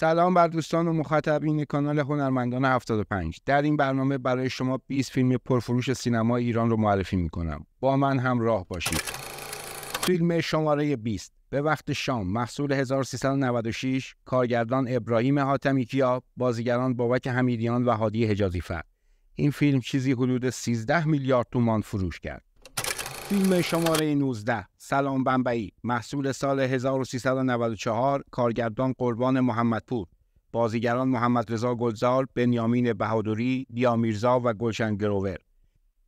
سلام بر دوستان و مخاطبین کانال هنرمندان 75 در این برنامه برای شما 20 فیلم پرفروش سینما ایران رو معرفی میکنم با من همراه باشید فیلم شماره 20 به وقت شام محصول 1396 کارگردان ابراهیم حاتمی کیا بازیگران بابک حمیدیان و هادی حجازی این فیلم چیزی حدود 13 میلیارد تومان فروش کرد فیلم شماره 19 سلام بنبایی، محصول سال 1394 کارگردان قربان محمدپور بازیگران محمد رضا گلزار بنیامین بهادوری، دیامیرزا و گلشن گروور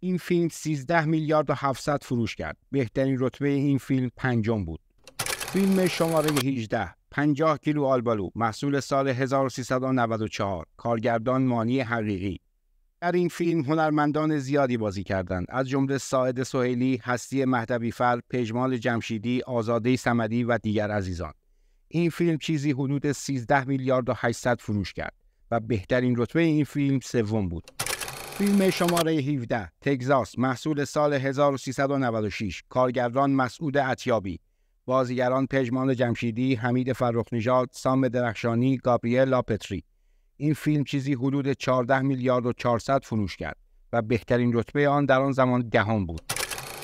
این فیلم 13 میلیارد و 700 فروش کرد بهترین رتبه این فیلم پنجم بود فیلم شماره 18 50 کیلو آلبالو محصول سال 1394 کارگردان مانی حقیقی در این فیلم هنرمندان زیادی بازی کردند از جمله ساعد سهیلی، هستی مهدوی فر، پژمان جمشیدی، آزاده سمدی و دیگر عزیزان. این فیلم چیزی حدود 13 میلیارد و 800 فروش کرد و بهترین رتبه این فیلم سوم بود. فیلم شماره 17 تگزاس محصول سال 1396 کارگردان مسعود عطیابی بازیگران پژمان جمشیدی، حمید فرخ نژاد، سام درخشانی، گابریل لاپتری این فیلم چیزی حدود 14 میلیارد و 400 فروش کرد و بهترین رتبه آن در آن زمان دهم بود.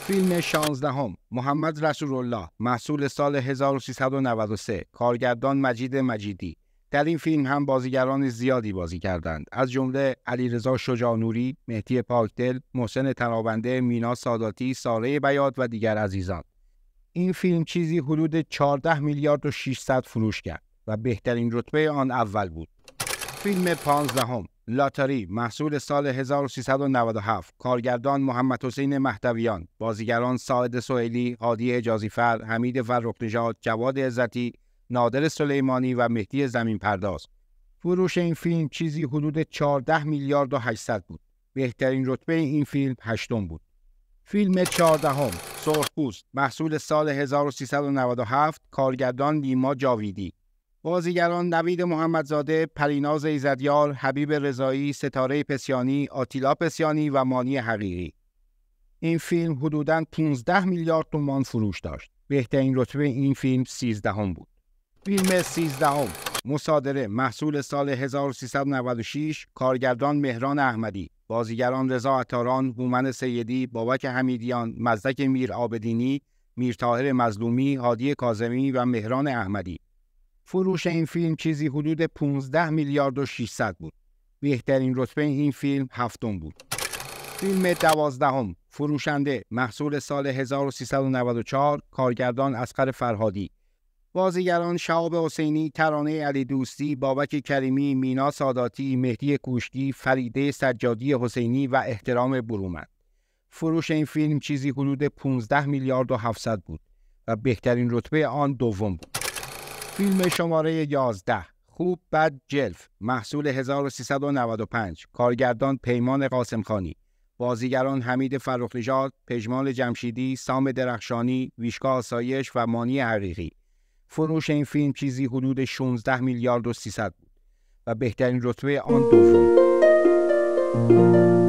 فیلم 16 هم، محمد رسول الله محصول سال 1393 کارگردان مجید مجیدی در این فیلم هم بازیگران زیادی بازی کردند از جمله علیرضا نوری مهدی پاکدل، محسن تنابنده، مینا ساداتی، ساره بیات و دیگر عزیزان. این فیلم چیزی حدود 14 میلیارد و 600 فروش کرد و بهترین رتبه آن اول بود. فیلم پانزدهم لاتاری محصول سال 1397 کارگردان محمد حسین مهدویان بازیگران ساعد سوئیلی هادی اجازیفر حمید فرخنژاد جواد عزتی نادر سلیمانی و مهدی زمین پرداز فروش این فیلم چیزی حدود 14 میلیارد و 800 بود بهترین رتبه این فیلم هشتم بود فیلم هم، سرخپوست محصول سال 1397 کارگردان نیما جاویدی بازیگران نوید محمدزاده، پریناز ایزدیار، حبیب رضایی، ستاره پسیانی، آتیلا پسیانی و مانی حقیقی. این فیلم حدوداً 15 میلیارد تومان فروش داشت. بهترین رتبه این فیلم 13 هم بود. فیلم 13 هم. مصادره محصول سال 1396 کارگردان مهران احمدی بازیگران رضا عطاران، بومن سیدی، بابک حمیدیان، مزدک میر آبدینی، میر مظلومی، هادی کازمی و مهران احمدی فروش این فیلم چیزی حدود 15 میلیارد و 600 بود. بهترین رتبه این فیلم هفتم بود. فیلم دوازدهم فروشنده محصول سال 1394 کارگردان اسقر فرهادی بازیگران شعب حسینی، ترانه علی دوستی، بابک کریمی، مینا ساداتی، مهدی کوشتی، فریده سجادی حسینی و احترام برومند. فروش این فیلم چیزی حدود 15 میلیارد و 700 بود و بهترین رتبه آن دوم بود. فیلم شماره 11 خوب بد جلف محصول 1395 کارگردان پیمان قاسمخانی بازیگران حمید فرخنژاد پژمان جمشیدی سام درخشانی ویشکا آسایش و مانی حقیقی فروش این فیلم چیزی حدود 16 میلیارد و 300 بود و بهترین رتبه آن دوم